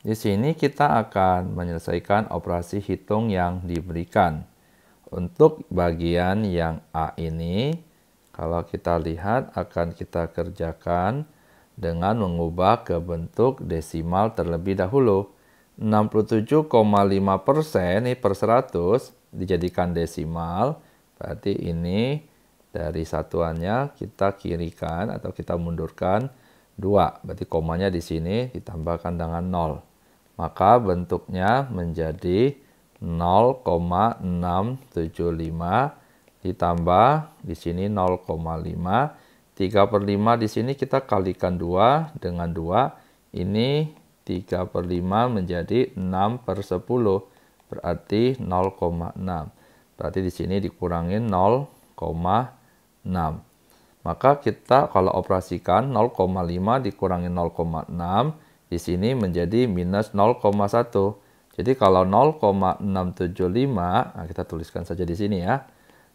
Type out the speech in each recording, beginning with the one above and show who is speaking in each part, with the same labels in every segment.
Speaker 1: Di sini kita akan menyelesaikan operasi hitung yang diberikan. Untuk bagian yang A ini, kalau kita lihat akan kita kerjakan dengan mengubah ke bentuk desimal terlebih dahulu. 67,5% ini per 100 dijadikan desimal, berarti ini dari satuannya kita kirikan atau kita mundurkan 2. Berarti komanya di sini ditambahkan dengan 0 maka bentuknya menjadi 0,675 ditambah di sini 0,5 3 per 5 di sini kita kalikan 2 dengan 2 ini 3 per 5 menjadi 6 per 10 berarti 0,6 berarti di sini dikurangin 0,6 maka kita kalau operasikan 0,5 dikurangi 0,6 di sini menjadi minus 0,1. Jadi kalau 0,675, nah kita tuliskan saja di sini ya.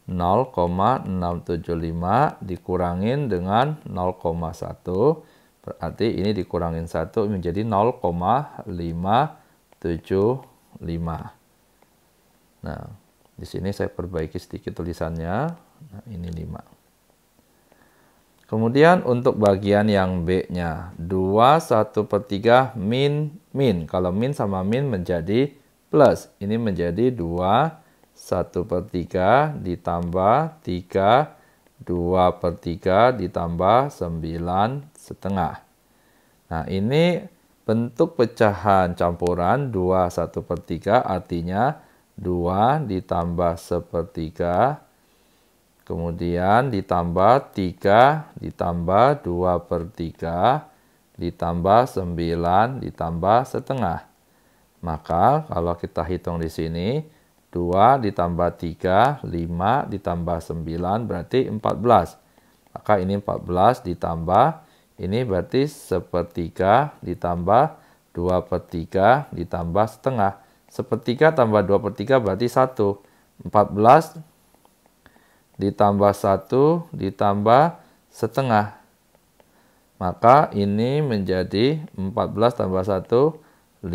Speaker 1: 0,675 dikurangin dengan 0,1 berarti ini dikurangin 1 menjadi 0,575. Nah, di sini saya perbaiki sedikit tulisannya. Nah, ini 5. Kemudian untuk bagian yang B-nya, 2, 1 per 3, min, min. Kalau min sama min menjadi plus. Ini menjadi 2, 1 per 3 ditambah 3, 2 per 3 ditambah 9 setengah. Nah ini bentuk pecahan campuran 2, 1 per 3 artinya 2 ditambah 1 per 3, Kemudian ditambah 3, ditambah 2 per 3, ditambah 9, ditambah setengah. Maka kalau kita hitung di sini, 2 ditambah 3, 5 ditambah 9 berarti 14. Maka ini 14 ditambah, ini berarti sepertiga ditambah 2 per 3 ditambah setengah. Sepertiga tambah 2 per 3 berarti 1. 14 ditambah satu ditambah setengah. Maka ini menjadi 14 tambah 1, 15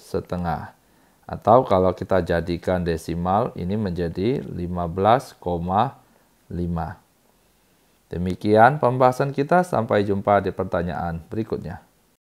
Speaker 1: setengah. Atau kalau kita jadikan desimal, ini menjadi 15,5. Demikian pembahasan kita, sampai jumpa di pertanyaan berikutnya.